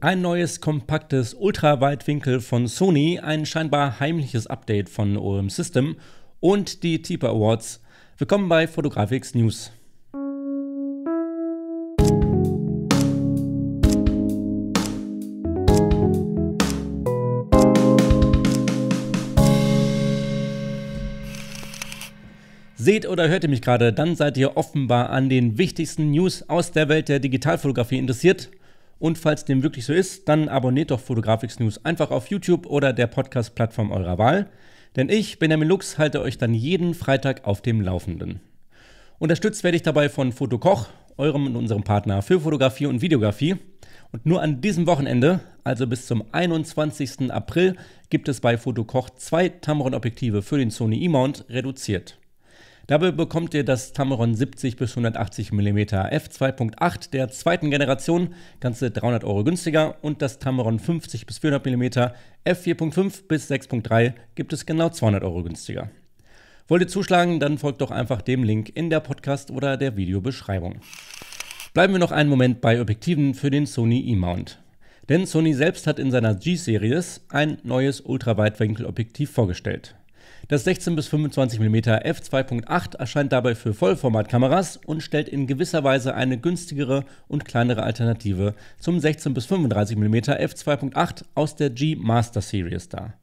Ein neues kompaktes Ultraweitwinkel von Sony, ein scheinbar heimliches Update von OM System und die TIPA Awards. Willkommen bei Photographics News. Seht oder hört ihr mich gerade, dann seid ihr offenbar an den wichtigsten News aus der Welt der Digitalfotografie interessiert. Und falls dem wirklich so ist, dann abonniert doch Fotografix News einfach auf YouTube oder der Podcast-Plattform eurer Wahl. Denn ich, Benjamin Lux, halte euch dann jeden Freitag auf dem Laufenden. Unterstützt werde ich dabei von Fotokoch, eurem und unserem Partner für Fotografie und Videografie. Und nur an diesem Wochenende, also bis zum 21. April, gibt es bei Fotokoch zwei Tamron-Objektive für den Sony E-Mount reduziert. Dabei bekommt ihr das Tamron 70 bis 180 mm f2.8 der zweiten Generation, ganze 300 Euro günstiger, und das Tamron 50 bis 400 mm f4.5 bis 6.3 gibt es genau 200 Euro günstiger. Wollt ihr zuschlagen, dann folgt doch einfach dem Link in der Podcast- oder der Videobeschreibung. Bleiben wir noch einen Moment bei Objektiven für den Sony E-Mount. Denn Sony selbst hat in seiner G-Series ein neues Ultraweitwinkelobjektiv vorgestellt. Das 16 bis 25 mm f2.8 erscheint dabei für Vollformatkameras und stellt in gewisser Weise eine günstigere und kleinere Alternative zum 16 bis 35 mm f2.8 aus der G Master Series dar.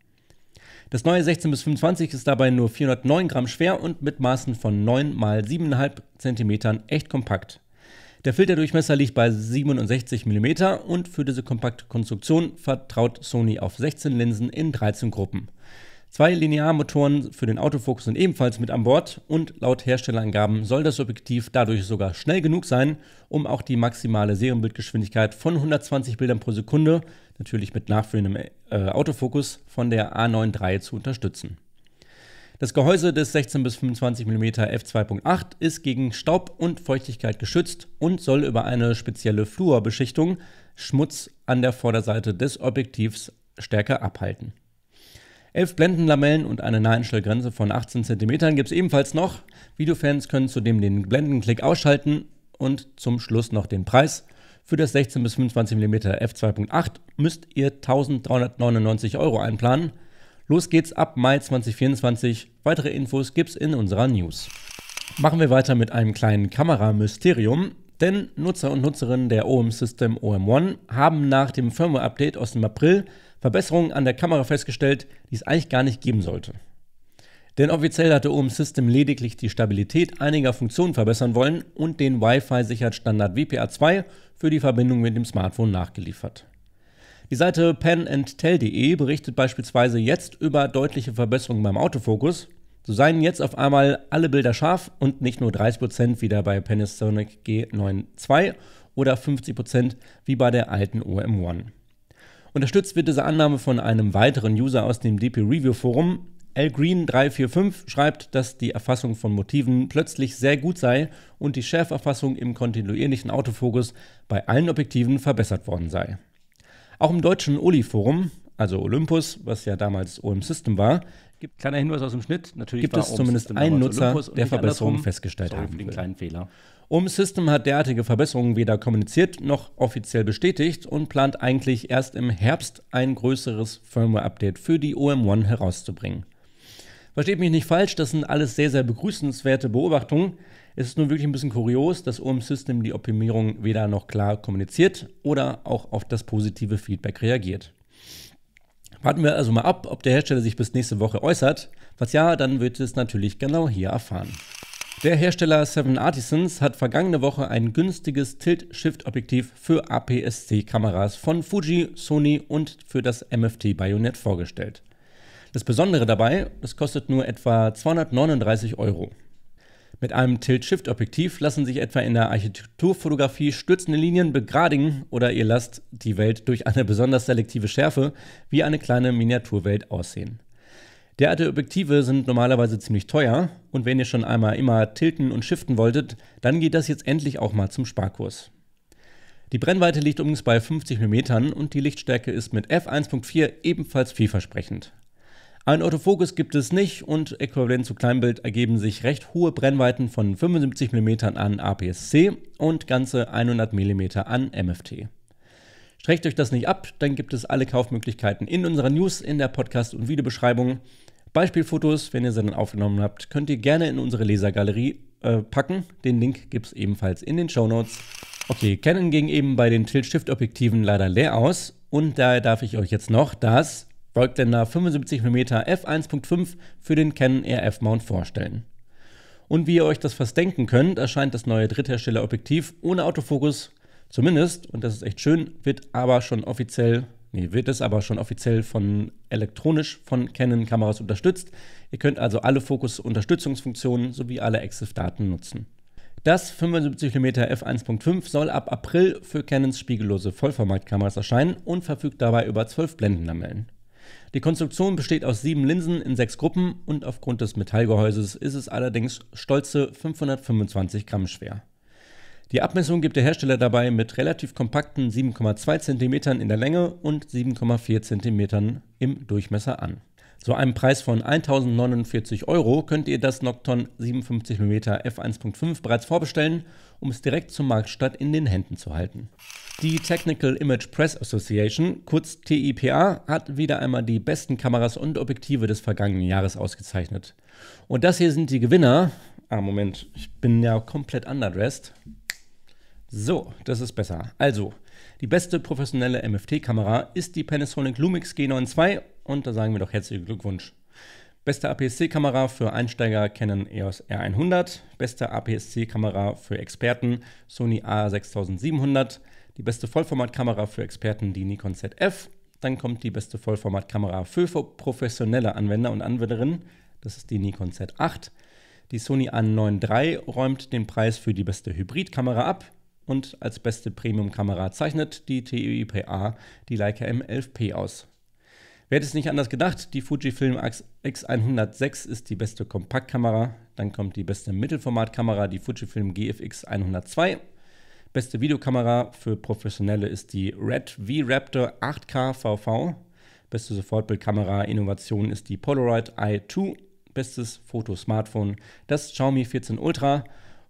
Das neue 16 bis 25 ist dabei nur 409 Gramm schwer und mit Maßen von 9 x 7,5 cm echt kompakt. Der Filterdurchmesser liegt bei 67 mm und für diese kompakte Konstruktion vertraut Sony auf 16 Linsen in 13 Gruppen. Zwei Linearmotoren für den Autofokus sind ebenfalls mit an Bord und laut Herstellerangaben soll das Objektiv dadurch sogar schnell genug sein, um auch die maximale Serienbildgeschwindigkeit von 120 Bildern pro Sekunde, natürlich mit nachführendem äh, Autofokus, von der a 93 zu unterstützen. Das Gehäuse des 16 bis 25 mm f2.8 ist gegen Staub und Feuchtigkeit geschützt und soll über eine spezielle Fluorbeschichtung Schmutz an der Vorderseite des Objektivs stärker abhalten. Elf Blendenlamellen und eine Naheinstellgrenze von 18 cm gibt es ebenfalls noch. Videofans können zudem den Blendenklick ausschalten und zum Schluss noch den Preis. Für das 16 bis 25 mm f2.8 müsst ihr 1399 Euro einplanen. Los geht's ab Mai 2024. Weitere Infos gibt's in unserer News. Machen wir weiter mit einem kleinen Kameramysterium. Denn Nutzer und Nutzerinnen der OM System OM1 haben nach dem Firmware-Update aus dem April Verbesserungen an der Kamera festgestellt, die es eigentlich gar nicht geben sollte. Denn offiziell hatte OM System lediglich die Stabilität einiger Funktionen verbessern wollen und den Wi-Fi-Sicherheitsstandard WPA2 für die Verbindung mit dem Smartphone nachgeliefert. Die Seite penandtell.de berichtet beispielsweise jetzt über deutliche Verbesserungen beim Autofokus, so seien jetzt auf einmal alle Bilder scharf und nicht nur 30% wieder bei Panasonic G9 II oder 50% wie bei der alten OM1. Unterstützt wird diese Annahme von einem weiteren User aus dem DP Review Forum. L Green 345 schreibt, dass die Erfassung von Motiven plötzlich sehr gut sei und die Schärferfassung im kontinuierlichen Autofokus bei allen Objektiven verbessert worden sei. Auch im deutschen Oli-Forum, also Olympus, was ja damals OM System war, Gibt kleiner Hinweis aus dem Schnitt. Natürlich gibt es zumindest einen Nutzer, der Verbesserungen festgestellt hat. für den kleinen Fehler. Um System hat derartige Verbesserungen weder kommuniziert noch offiziell bestätigt und plant eigentlich erst im Herbst ein größeres Firmware-Update für die OM1 herauszubringen. Versteht mich nicht falsch, das sind alles sehr, sehr begrüßenswerte Beobachtungen. Es ist nur wirklich ein bisschen kurios, dass OM System die Optimierung weder noch klar kommuniziert oder auch auf das positive Feedback reagiert. Warten wir also mal ab, ob der Hersteller sich bis nächste Woche äußert. Falls ja, dann wird es natürlich genau hier erfahren. Der Hersteller Seven Artisans hat vergangene Woche ein günstiges Tilt-Shift-Objektiv für APS-C-Kameras von Fuji, Sony und für das MFT-Bajonett vorgestellt. Das Besondere dabei, es kostet nur etwa 239 Euro. Mit einem Tilt-Shift-Objektiv lassen sich etwa in der Architekturfotografie stürzende Linien begradigen oder ihr lasst die Welt durch eine besonders selektive Schärfe wie eine kleine Miniaturwelt aussehen. Derartige Objektive sind normalerweise ziemlich teuer und wenn ihr schon einmal immer tilten und shiften wolltet, dann geht das jetzt endlich auch mal zum Sparkurs. Die Brennweite liegt übrigens bei 50 mm und die Lichtstärke ist mit f1.4 ebenfalls vielversprechend. Ein Autofokus gibt es nicht und äquivalent zu Kleinbild ergeben sich recht hohe Brennweiten von 75 mm an APS-C und ganze 100 mm an MFT. Schreckt euch das nicht ab, dann gibt es alle Kaufmöglichkeiten in unserer News in der Podcast- und Videobeschreibung. Beispielfotos, wenn ihr sie dann aufgenommen habt, könnt ihr gerne in unsere Lesergalerie äh, packen. Den Link gibt es ebenfalls in den Show Notes. Okay, Canon ging eben bei den Tilt-Shift-Objektiven leider leer aus und daher darf ich euch jetzt noch das Breitländer 75 mm f1.5 für den Canon RF Mount vorstellen. Und wie ihr euch das fast denken könnt, erscheint das neue Drittherstellerobjektiv ohne Autofokus, zumindest, und das ist echt schön, wird aber schon offiziell, nee, wird es aber schon offiziell von elektronisch von Canon-Kameras unterstützt. Ihr könnt also alle Fokus-Unterstützungsfunktionen sowie alle exif daten nutzen. Das 75mm f1.5 soll ab April für Canons spiegellose Vollformatkameras erscheinen und verfügt dabei über 12 Blendenlamellen. Die Konstruktion besteht aus sieben Linsen in sechs Gruppen und aufgrund des Metallgehäuses ist es allerdings stolze 525 Gramm schwer. Die Abmessung gibt der Hersteller dabei mit relativ kompakten 7,2 cm in der Länge und 7,4 cm im Durchmesser an. Zu einem Preis von 1049 Euro könnt ihr das Nocton 57mm f1.5 bereits vorbestellen, um es direkt zum Marktstart in den Händen zu halten. Die Technical Image Press Association, kurz TIPA, hat wieder einmal die besten Kameras und Objektive des vergangenen Jahres ausgezeichnet. Und das hier sind die Gewinner. Ah, Moment, ich bin ja komplett underdressed. So, das ist besser. Also, die beste professionelle MFT-Kamera ist die Panasonic Lumix g 92 und da sagen wir doch herzlichen Glückwunsch. Beste APS-C-Kamera für Einsteiger Canon EOS R100. Beste APS-C-Kamera für Experten Sony A6700. Die beste Vollformatkamera für Experten die Nikon ZF. Dann kommt die beste Vollformatkamera für professionelle Anwender und Anwenderinnen. Das ist die Nikon Z8. Die Sony A9 III räumt den Preis für die beste Hybridkamera ab und als beste Premium-Kamera zeichnet die TUIPA e die Leica M11P aus. Wer hätte es nicht anders gedacht? Die Fujifilm X106 ist die beste Kompaktkamera. Dann kommt die beste Mittelformatkamera, die Fujifilm GFX 102. Beste Videokamera für Professionelle ist die Red V-Raptor 8K VV. Beste Sofortbildkamera Innovation ist die Polaroid i2. Bestes Fotosmartphone das Xiaomi 14 Ultra.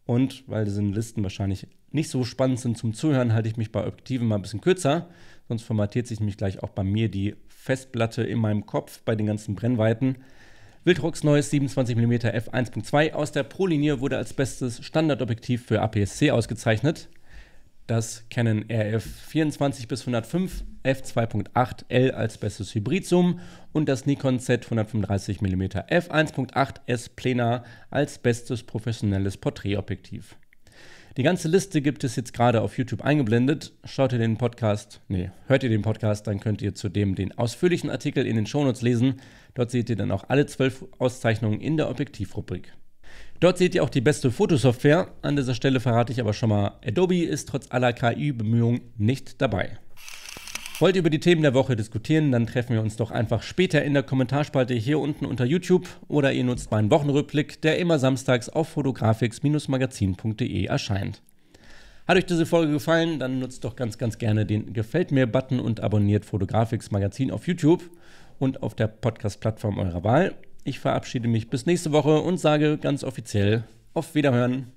Und weil diese Listen wahrscheinlich nicht so spannend sind zum Zuhören, halte ich mich bei Objektiven mal ein bisschen kürzer sonst formatiert sich nämlich gleich auch bei mir die Festplatte in meinem Kopf bei den ganzen Brennweiten. Wildrocks neues 27mm f1.2 aus der Pro-Linie wurde als bestes Standardobjektiv für APS-C ausgezeichnet. Das Canon RF 24 bis 105 f2.8L als bestes Hybrid-Zoom und das Nikon Z 135mm f1.8 S Planar als bestes professionelles Porträtobjektiv. Die ganze Liste gibt es jetzt gerade auf YouTube eingeblendet. Schaut ihr den Podcast, nee, hört ihr den Podcast, dann könnt ihr zudem den ausführlichen Artikel in den Shownotes lesen. Dort seht ihr dann auch alle zwölf Auszeichnungen in der Objektivrubrik. Dort seht ihr auch die beste Fotosoftware. An dieser Stelle verrate ich aber schon mal, Adobe ist trotz aller KI-Bemühungen nicht dabei. Wollt ihr über die Themen der Woche diskutieren, dann treffen wir uns doch einfach später in der Kommentarspalte hier unten unter YouTube oder ihr nutzt meinen Wochenrückblick, der immer samstags auf fotografix-magazin.de erscheint. Hat euch diese Folge gefallen, dann nutzt doch ganz, ganz gerne den Gefällt mir-Button und abonniert Fotografix Magazin auf YouTube und auf der Podcast-Plattform eurer Wahl. Ich verabschiede mich bis nächste Woche und sage ganz offiziell auf Wiederhören.